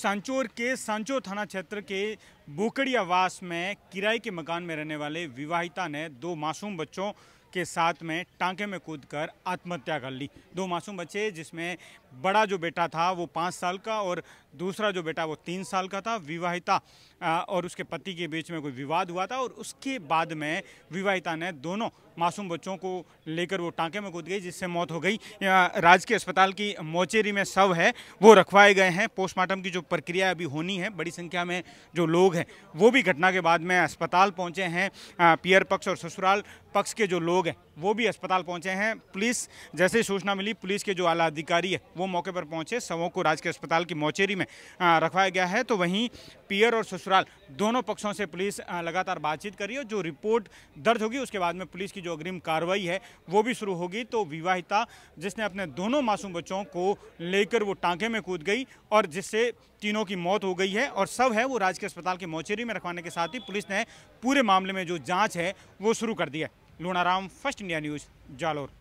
सांचोर के सांचोर थाना क्षेत्र के बोकड़ियावास में किराए के मकान में रहने वाले विवाहिता ने दो मासूम बच्चों के साथ में टांके में कूदकर आत्महत्या कर ली दो मासूम बच्चे जिसमें बड़ा जो बेटा था वो पाँच साल का और दूसरा जो बेटा वो तीन साल का था विवाहिता और उसके पति के बीच में कोई विवाद हुआ था और उसके बाद में विवाहिता ने दोनों मासूम बच्चों को लेकर वो टांके में कूद गई जिससे मौत हो गई राजकीय अस्पताल की मोचेरी में शव है वो रखवाए गए हैं पोस्टमार्टम की जो प्रक्रिया अभी होनी है बड़ी संख्या में जो लोग हैं वो भी घटना के बाद में अस्पताल पहुँचे हैं पियर पक्ष और ससुराल पक्ष के जो लोग हैं वो भी अस्पताल पहुँचे हैं पुलिस जैसे सूचना मिली पुलिस के जो आला अधिकारी है वो मौके पर पहुँचे शवों को राजकीय अस्पताल की मोचेरी में रखवाया गया है तो वहीं पियर और ससुराल दोनों पक्षों से पुलिस लगातार बातचीत करी और जो रिपोर्ट दर्ज होगी उसके बाद में पुलिस की जो जो अग्रिम कार्रवाई है वो भी शुरू होगी तो विवाहिता जिसने अपने दोनों मासूम बच्चों को लेकर वो टांके में कूद गई और जिससे तीनों की मौत हो गई है और सब है वो राजकीय अस्पताल के मोचेरी में रखवाने के साथ ही पुलिस ने पूरे मामले में जो जाँच है वो शुरू कर दिया है Lunaram first India news Jalore